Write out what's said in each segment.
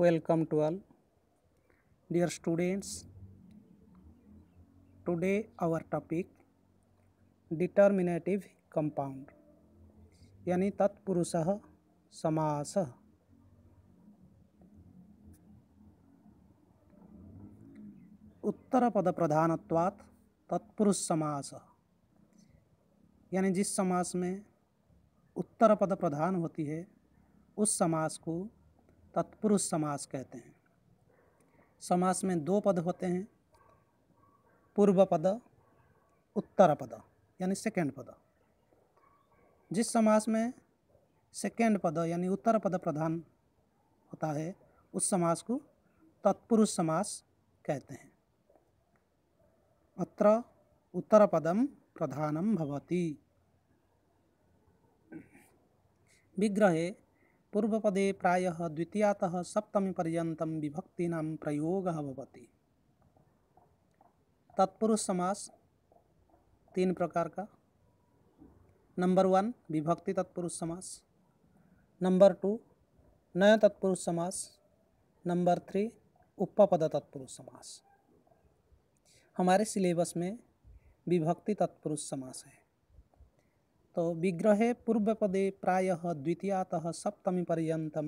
welcome to all dear students today our topic determinative compound यानी तत्पुरुष समास उत्तर पद प्रधान तत्पुरुष समास यानी जिस समास में उत्तर पद प्रधान होती है उस समास को तत्पुरुष समास कहते हैं समास में दो पद होते हैं पूर्व पद उत्तर पद यानी सेकेंड पद जिस समास में सेकेंड पद यानी उत्तर पद प्रधान होता है उस समास को तत्पुरुष समास कहते हैं अत्र उत्तर पदम प्रधानम भवती विग्रहे पूर्वपदे प्रायः द्वितीयातः सप्तमीपर्यन्तं विभक्तीनां प्रयोगः भवति तत्पुरुष समास तीन प्रकार का नंबर वन विभक्ति तत्पुरुष समास नंबर टू नय तत्पुरुष समास नंबर थ्री उपपद तत्पुरुष समास हमारे सिलेबस में विभक्ति तत्पुरुष समास है तो विग्रहे पूर्वपदे प्रायः द्वितीयातः सप्तमीपर्यन्तं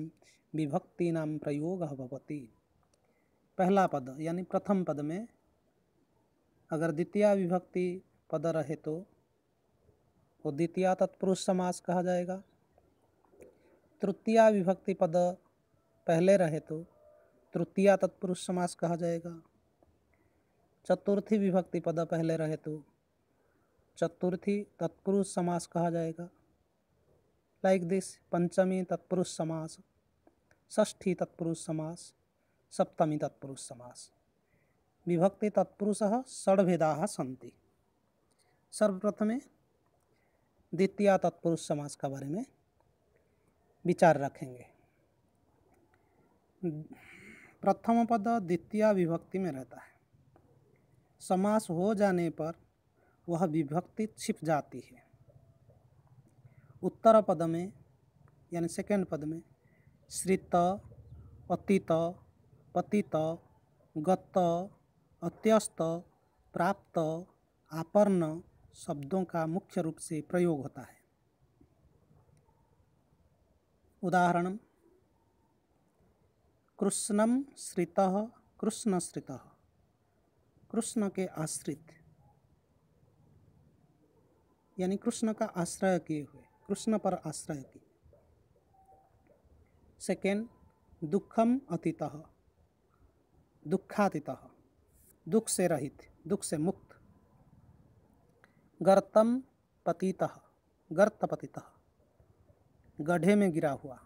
विभक्तीनां प्रयोग होती पहला पद यानी प्रथम पद में अगर द्वितीय विभक्ति पद रहे तो वो द्वितीय तत्पुरुष समास कहा जाएगा तृतीय विभक्ति पद पहले रहे तो तृतीय तत्पुरुष समास कहा जाएगा चतुर्थी विभक्ति पद पहले रहे तो चतुर्थी तत्पुरुष समास कहा जाएगा लाइक दिस पंचमी तत्पुरुष समास ष्ठी तत्पुरुष समास सप्तमी तत्पुरुष समास विभक्ति तत्पुरुष षड्भेदा सन्ति सर्वप्रथमे द्वितीय तत्पुरुष समास का बारे में विचार रखेंगे प्रथम पद द्वितीय विभक्ति में रहता है समास हो जाने पर वह विभक्ति छिप जाती है उत्तर पद में यानी सेकेंड पद में श्रित अतीत पतित गत अत्यस्त प्राप्त आपर्ण शब्दों का मुख्य रूप से प्रयोग होता है उदाहरण कृष्णम श्रित कृष्ण श्रित कृष्ण के आश्रित यानी कृष्ण का आश्रय किए हुए कृष्ण पर आश्रय किए सेकेंड दुखम अतीत दुखातीत दुख से रहित दुख से मुक्त गर्तम पतित गर्त पतीत गढ़े में गिरा हुआ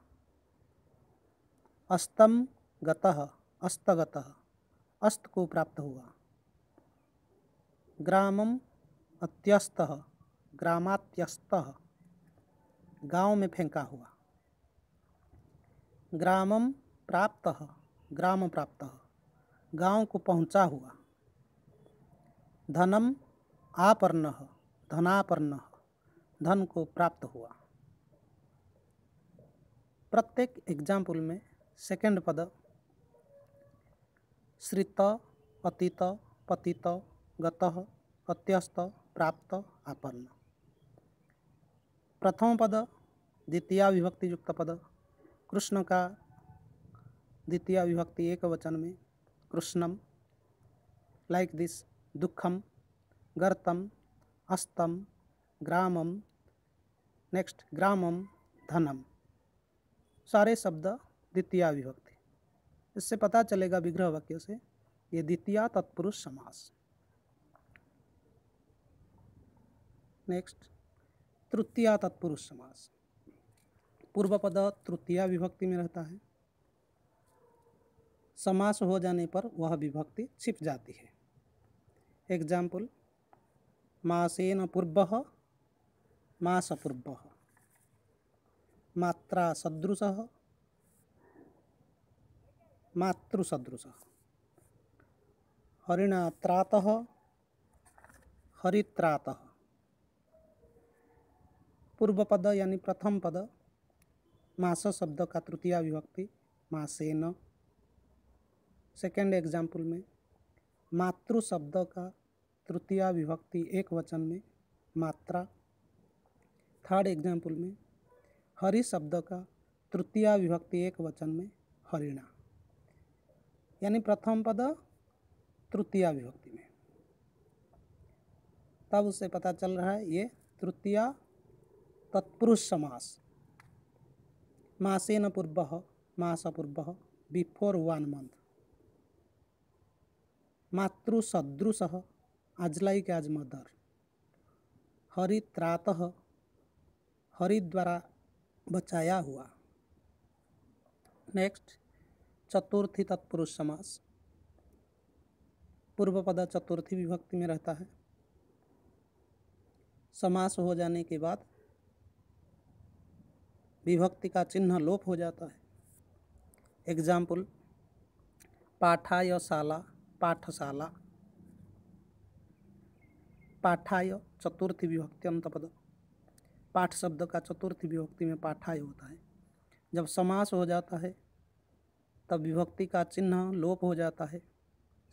अस्तम गत अस्तगत अस्त को प्राप्त हुआ ग्रामम अत्यस्त ग्रामात्यस्त गांव में फेंका हुआ ग्रामम प्राप्त ग्राम प्राप्त गांव को पहुंचा हुआ धनम आपर्ण धनापर्ण धन को प्राप्त हुआ प्रत्येक एग्जाम्पल में सेकंड पद श्रित अतीत पतित गत अत्यस्त प्राप्त आपन्न प्रथम पद द्वितीय विभक्ति युक्त पद कृष्ण का द्वितीय विभक्ति एक वचन में कृष्णम लाइक दिस दुखम गर्तम अस्तम ग्रामम नेक्स्ट ग्रामम धनम सारे शब्द द्वितीय विभक्ति इससे पता चलेगा विग्रह वाक्य से ये द्वितीय तत्पुरुष समास नेक्स्ट तृतीया तत्पुरुष समास पूर्व पद तृतीया विभक्ति में रहता है समास हो जाने पर वह विभक्ति छिप जाती है एग्जाम्पल मासेन पूर्व मास पूर्व मात्रा सदृश मातृसदृश हरिणात्रात हरित्रातः पूर्व पद यानी प्रथम पद मास शब्द का तृतीय विभक्ति मासेन सेकेंड एग्जाम्पल में मातृ शब्द का तृतीय विभक्ति एक वचन में मात्रा थर्ड एग्जाम्पल में हरि शब्द का तृतीय विभक्ति एक वचन में हरिणा यानी प्रथम पद तृतीय विभक्ति में तब उससे पता चल रहा है ये तृतीया तत्पुरुष समास मासेन पूर्व मास पूर्व बिफोर वन मंथ मातृ सदृश आज लाइक एज मदर हरित्रात हरि द्वारा बचाया हुआ नेक्स्ट चतुर्थी तत्पुरुष समास पूर्व पद चतुर्थी विभक्ति में रहता है समास हो जाने के बाद विभक्ति का चिन्ह लोप हो जाता है एग्जाम्पल पाठायशाला पाठशाला पाठाय चतुर्थी विभक्ति अंत पद पाठ शब्द का चतुर्थी विभक्ति में पाठाय होता है जब समास हो जाता है तब विभक्ति का चिन्ह लोप हो जाता है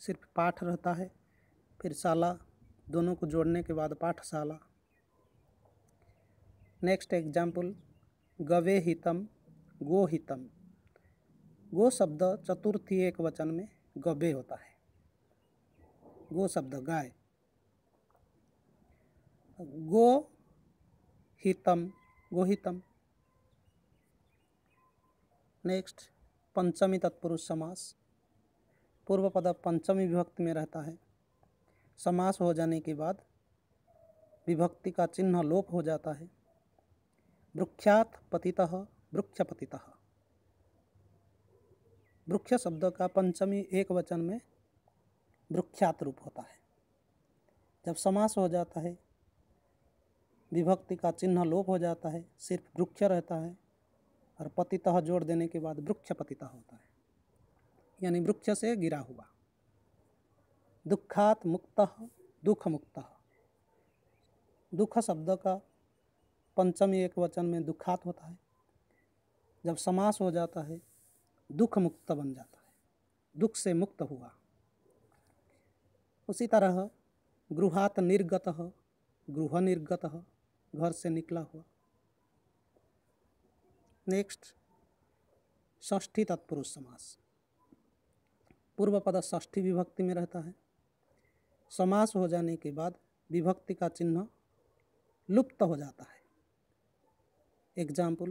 सिर्फ पाठ रहता है फिर शाला दोनों को जोड़ने के बाद पाठशाला नेक्स्ट एग्जाम्पल गवे हितम गो हितम गो शब्द चतुर्थी एक वचन में गवे होता है गो शब्द गाय गो हितम गोहितम नेक्स्ट पंचमी तत्पुरुष समास पूर्व पद पंचमी विभक्ति में रहता है समास हो जाने के बाद विभक्ति का चिन्ह लोप हो जाता है वृक्षात पतित पति वृक्ष शब्द का पंचमी एक वचन में वृक्षात रूप होता है जब समास हो जाता है विभक्ति का चिन्ह लोप हो जाता है सिर्फ वृक्ष रहता है और पतितः जोड़ देने के बाद वृक्ष पतितः होता है यानी वृक्ष से गिरा हुआ दुखात मुक्त दुख मुक्त दुख शब्द का पंचमी एक वचन में दुखात होता है जब समास हो जाता है दुख मुक्त बन जाता है दुख से मुक्त हुआ उसी तरह गृहात निर्गत गृह निर्गत घर से निकला हुआ नेक्स्ट षष्ठी तत्पुरुष समास पूर्व पद षष्ठी विभक्ति में रहता है समास हो जाने के बाद विभक्ति का चिन्ह लुप्त हो जाता है एग्जाम्पल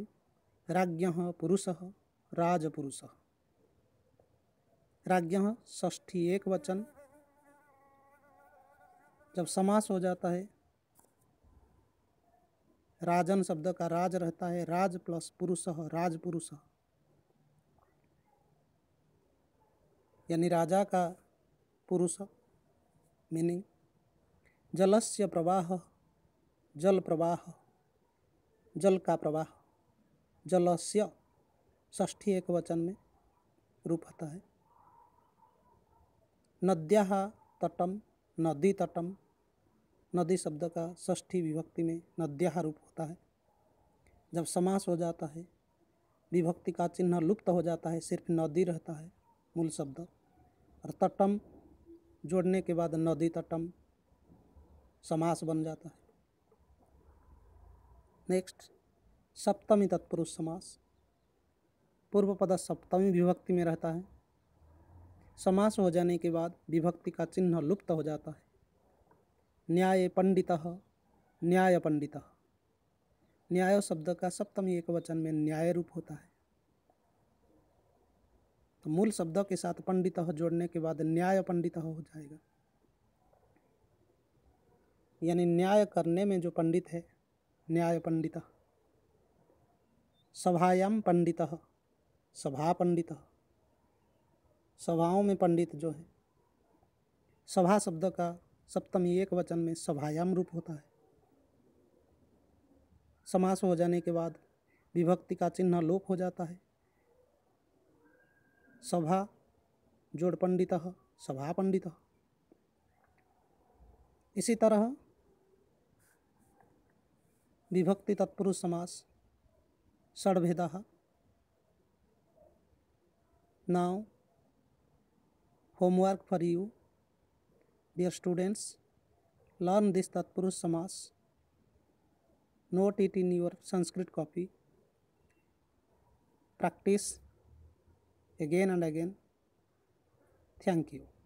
राज्ञः पुरुषः राजपुरुषः राज्ञः षष्ठी एक वचन जब समास हो जाता है राजन शब्द का राज रहता है राज प्लस पुरुष राजपुरुष यानी राजा का पुरुष मीनिंग जलस्य प्रवाह जल प्रवाह जल का प्रवाह जलस्य ष्ठी एक वचन में रूप होता है नद्या तटम नदी तटम नदी शब्द का ष्ठी विभक्ति में नद्या रूप होता है जब समास हो जाता है विभक्ति का चिन्ह लुप्त हो जाता है सिर्फ नदी रहता है मूल शब्द और तटम जोड़ने के बाद नदी तटम समास बन जाता है नेक्स्ट सप्तमी तत्पुरुष समास पूर्व पद सप्तमी विभक्ति में रहता है समास हो जाने के बाद विभक्ति का चिन्ह लुप्त हो जाता है न्याय पंडित न्याय पंडित न्याय शब्द का सप्तमी एक वचन में न्याय रूप होता है तो मूल शब्द के साथ पंडित जोड़ने के बाद न्याय पंडित हो जाएगा यानी न्याय करने में जो पंडित है न्यायपंडित सभायाम पंडित सभा पंडित सभाओं में पंडित जो है सभा शब्द का सप्तमी एक वचन में सभायाम रूप होता है समास हो जाने के बाद विभक्ति का चिन्ह लोप हो जाता है सभा जोड़ पंडित सभा पंडित इसी तरह विभक्ति तत्पुरुष समास षडभेद now homework for you dear students learn this तत्पुरुष समास note it in your Sanskrit copy practice again and again thank you